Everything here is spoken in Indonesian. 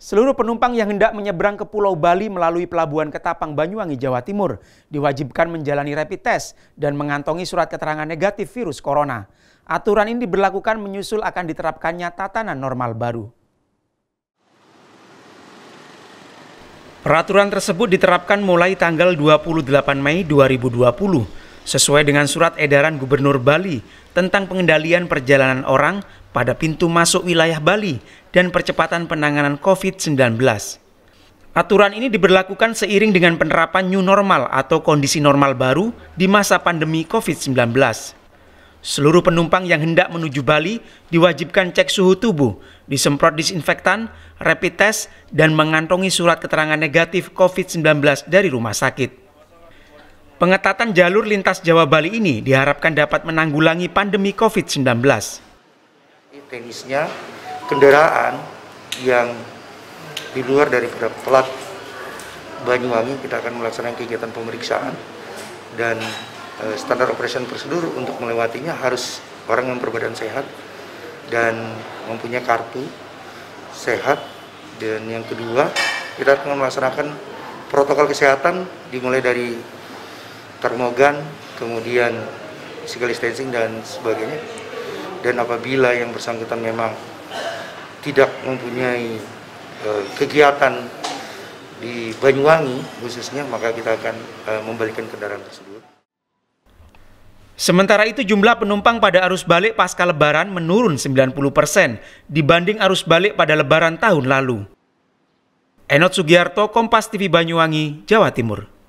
Seluruh penumpang yang hendak menyeberang ke Pulau Bali melalui Pelabuhan Ketapang Banyuwangi, Jawa Timur, diwajibkan menjalani rapid test dan mengantongi surat keterangan negatif virus corona. Aturan ini diberlakukan menyusul akan diterapkannya tatanan normal baru. Peraturan tersebut diterapkan mulai tanggal 28 Mei 2020 sesuai dengan surat edaran Gubernur Bali tentang pengendalian perjalanan orang pada pintu masuk wilayah Bali dan percepatan penanganan COVID-19. Aturan ini diberlakukan seiring dengan penerapan new normal atau kondisi normal baru di masa pandemi COVID-19. Seluruh penumpang yang hendak menuju Bali diwajibkan cek suhu tubuh, disemprot disinfektan, rapid test, dan mengantongi surat keterangan negatif COVID-19 dari rumah sakit. Pengetatan jalur lintas Jawa Bali ini diharapkan dapat menanggulangi pandemi COVID-19. Teknisnya kendaraan yang di luar daripada pelat Banyuwangi kita akan melaksanakan kegiatan pemeriksaan dan e, standar operasional prosedur untuk melewatinya harus orang yang berbadan sehat dan mempunyai kartu sehat dan yang kedua kita akan melaksanakan protokol kesehatan dimulai dari termogan kemudian physical distancing dan sebagainya dan apabila yang bersangkutan memang tidak mempunyai eh, kegiatan di Banyuwangi khususnya maka kita akan eh, membalikan kendaraan tersebut. Sementara itu jumlah penumpang pada arus balik pasca lebaran menurun 90% dibanding arus balik pada lebaran tahun lalu. Enot Sugiyarto, Kompas TV Banyuwangi, Jawa Timur.